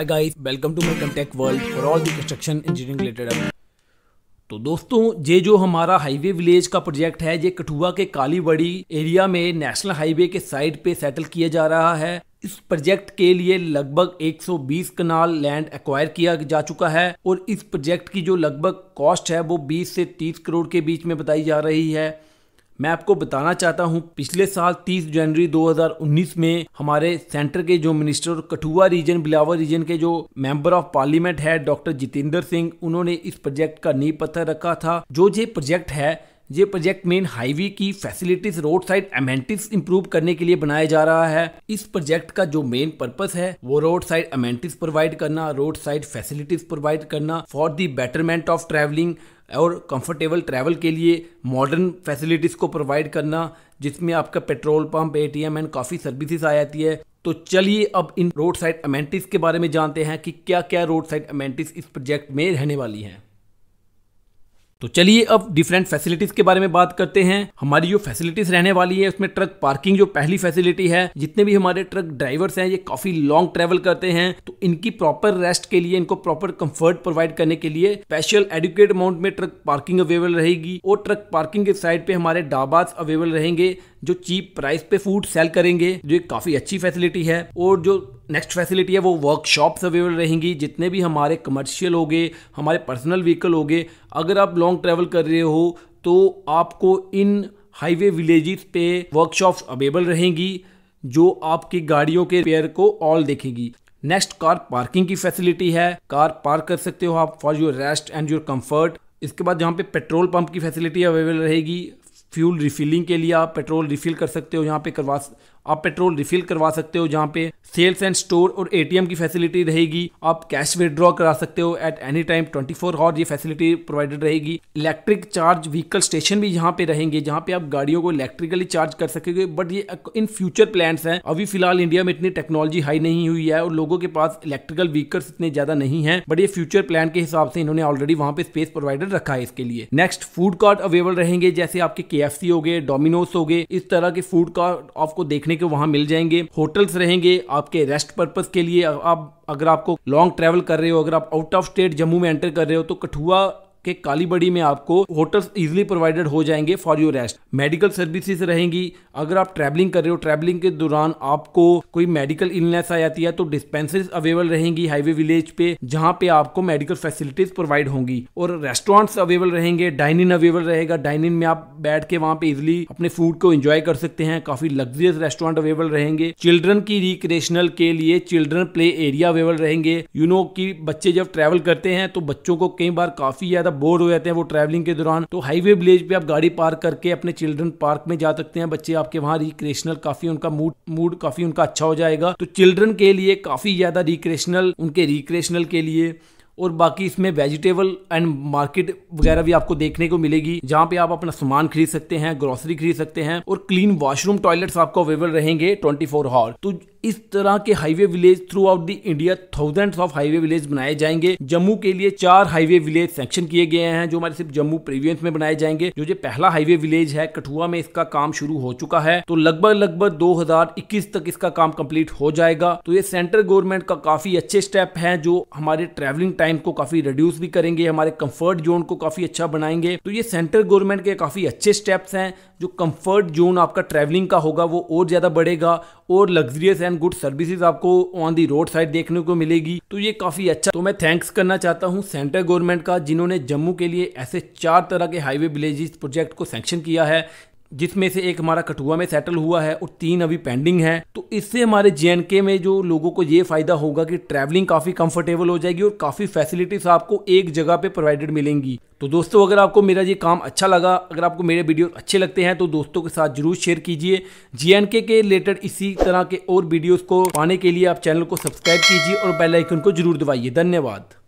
Hi guys, welcome to my Contech World for all the construction engineering related updates. तो दोस्तों ये जो हमारा हाईवे विलेज का प्रोजेक्ट है ये कठुआ के कालीबड़ी एरिया में नेशनल हाईवे के साइड पे सेटल किया जा रहा है इस प्रोजेक्ट के लिए लगभग 120 कनाल लैंड एक्वायर किया जा चुका है और इस प्रोजेक्ट की जो लगभग कॉस्ट है वो 20 से 30 करोड़ के बीच में बताई जा रही है मैं आपको बताना चाहता हूं पिछले साल 30 जनवरी 2019 में हमारे सेंटर के जो minister Kathua region Billawar region के जो मेंबर ऑफ पार्लियामेंट है डॉक्टर जितेंद्र सिंह उन्होंने इस प्रोजेक्ट का नींव पत्थर रखा था जो ये प्रोजेक्ट है ये प्रोजेक्ट मेन हाईवे की facilities road side amenities improve करने के लिए बनाया जा रहा है इस प्रोजेक्ट का जो मेन पर्पस है वो रोड साइड अमेंटिस प्रोवाइड करना रोड साइड फैसिलिटीज प्रोवाइड करना for the betterment of travelling और कंफर्टेबल ट्रैवल के लिए मॉडर्न फैसिलिटीज़ को प्रोवाइड करना जिसमें आपका पेट्रोल पंप एटीएम एंड काफ़ी सर्विसेज आ जाती है तो चलिए अब इन रोड साइड अमेंटिस के बारे में जानते हैं कि क्या क्या रोड साइड अमेंटिस इस प्रोजेक्ट में रहने वाली हैं तो चलिए अब डिफरेंट फैसिलिटीज के बारे में बात करते हैं हमारी जो फैसिलिटीज रहने वाली है उसमें ट्रक पार्किंग जो पहली फैसिलिटी है जितने भी हमारे ट्रक ड्राइवर्स हैं ये काफी लॉन्ग ट्रेवल करते हैं तो इनकी प्रॉपर रेस्ट के लिए इनको प्रॉपर कंफर्ट प्रोवाइड करने के लिए स्पेशल एडुकेट अमाउंट में ट्रक पार्किंग अवेलेबल रहेगी और ट्रक पार्किंग के साइड पे हमारे डाबाज अवेलेबल रहेंगे जो चीप प्राइस पे फूड सेल करेंगे जो एक काफ़ी अच्छी फैसिलिटी है और जो नेक्स्ट फैसिलिटी है वो वर्कशॉप्स अवेलेबल रहेंगी जितने भी हमारे कमर्शियल हो गए हमारे पर्सनल व्हीकल हो गए अगर आप लॉन्ग ट्रैवल कर रहे हो तो आपको इन हाईवे विलेजेस पे वर्कशॉप्स अवेलेबल रहेंगी जो आपकी गाड़ियों के पेयर को ऑल देखेगी नेक्स्ट कार पार्किंग की फैसिलिटी है कार पार्क कर सकते हो आप for your rest and your comfort इसके बाद जहाँ पे पेट्रोल पंप की फैसिलिटी अवेलेबल रहेगी फ्यूल रिफिलिंग के लिए आप पेट्रोल रिफिल कर सकते हो यहाँ पे करवा आप पेट्रोल रिफिल करवा सकते हो जहाँ पे सेल्स एंड स्टोर और एटीएम की फैसिलिटी रहेगी आप कैश विदड्रॉ करा सकते हो at any time 24 four hour ये फैसिलिटी प्रोवाइडेड रहेगी इलेक्ट्रिक चार्ज व्हीकल स्टेशन भी यहाँ पे रहेंगे जहाँ पे आप गाड़ियों को इलेक्ट्रिकली चार्ज कर सकेंगे बट ये इन फ्यूचर प्लान्स हैं अभी फिलहाल इंडिया में इतनी टेक्नोलॉजी हाई नहीं हुई है और लोगों के पास इलेक्ट्रिकल व्हीकल्स इतने ज्यादा नहीं है बट ये फ्यूचर प्लान के हिसाब से इन्होंने ऑलरेडी वहाँ पे स्पेस प्रोवाइडेड रखा है इसके लिए नेक्स्ट फूड कार्ट अवेलेबल रहेंगे जैसे आपके के हो गए डोमिनोस हो गए इस तरह के फूड कार्ट आपको देखने देखने के वहां मिल जाएंगे होटल्स रहेंगे आपके रेस्ट पर्पज के लिए आप अगर आपको लॉन्ग ट्रैवल कर रहे हो अगर आप आउट ऑफ स्टेट जम्मू में एंटर कर रहे हो तो कठुआ कि कालीबड़ी में आपको होटल्स इजिली प्रोवाइडेड हो जाएंगे for your rest medical services रहेंगी अगर आप ट्रैवलिंग कर रहे हो ट्रैवलिंग के दौरान आपको कोई मेडिकल इलनेस आ जाती है तो डिस्पेंसरीज अवेलेबल रहेंगी हाईवे विलेज पे जहाँ पे आपको मेडिकल फैसिलिटीज प्रोवाइड होंगी और रेस्टोरेंट्स अवेलेबल रहेंगे डाइन इन अवेलेबल रहेगा डाइन इन में आप बैठ के वहाँ पे इजिली अपने फूड को इंजॉय कर सकते हैं काफी लग्जरियस रेस्टोरेंट अवेलेबल रहेंगे चिल्ड्रन की रिक्रिएशनल के लिए चिल्ड्रन प्ले एरिया अवेलेबल रहेंगे यू नो बच्चे जब ट्रैवल करते हैं तो बच्चों को कई बार काफी ज्यादा बोर हो जाते हैं वो ट्रैवलिंग के दौरान तो हाईवे विलेज पे आप गाड़ी पार्क करके अपने चिल्ड्रन पार्क में जा सकते हैं बच्चे आपके वहाँ रिक्रेशनल काफी उनका मूड मूड काफी उनका अच्छा हो जाएगा तो चिल्ड्रन के लिए काफी ज्यादा रिक्रेशनल उनके रिक्रेशनल के लिए और बाकी इसमें वेजिटेबल एंड मार्केट वगैरह भी आपको देखने को मिलेगी जहाँ पे आप अपना सामान खरीद सकते हैं ग्रोसरी खरीद सकते हैं और क्लीन वॉशरूम टॉयलेट्स आपको अवेलेबल रहेंगे 24 फोर आवर तो इस तरह के highway village throughout the India thousands of highway village बनाए जाएंगे जम्मू के लिए चार हाईवे विलेज सेंक्शन किए गए हैं जो हमारे सिर्फ जम्मू प्रीवियंस में बनाए जाएंगे जो जो पहला हाईवे विलेज है कठुआ में इसका काम शुरू हो चुका है तो लगभग लगभग दो तक इसका काम कंप्लीट हो जाएगा तो ये सेंट्रल गवर्नमेंट का काफी अच्छे स्टेप है जो हमारे ट्रेवलिंग टाइम को काफी रिड्यूस भी करेंगे हमारे कंफर्ट जोन को काफी अच्छा बनाएंगे तो ये सेंट्रल गवर्नमेंट के काफी अच्छे स्टेप्स हैं जो कंफर्ट जोन आपका ट्रैवलिंग का होगा वो और ज्यादा बढ़ेगा और लग्जरियस एंड गुड सर्विसेज आपको ऑन दी रोड साइड देखने को मिलेगी तो ये काफी अच्छा तो मैं थैंक्स करना चाहता हूँ सेंट्रल गवर्नमेंट का जिन्होंने जम्मू के लिए ऐसे चार तरह के हाईवे विलेजेस प्रोजेक्ट को सेंक्शन किया है जिसमें से एक हमारा कठुआ में सेटल हुआ है और तीन अभी पेंडिंग है तो इससे हमारे जे में जो लोगों को ये फायदा होगा कि ट्रैवलिंग काफ़ी कंफर्टेबल हो जाएगी और काफ़ी फैसिलिटीज आपको एक जगह पे प्रोवाइडेड मिलेंगी तो दोस्तों अगर आपको मेरा ये काम अच्छा लगा अगर आपको मेरे वीडियो अच्छे लगते हैं तो दोस्तों के साथ जरूर शेयर कीजिए जे के रिलेटेड इसी तरह के और वीडियोज़ को पाने के लिए आप चैनल को सब्सक्राइब कीजिए और बेलाइकन को जरूर दबाइए धन्यवाद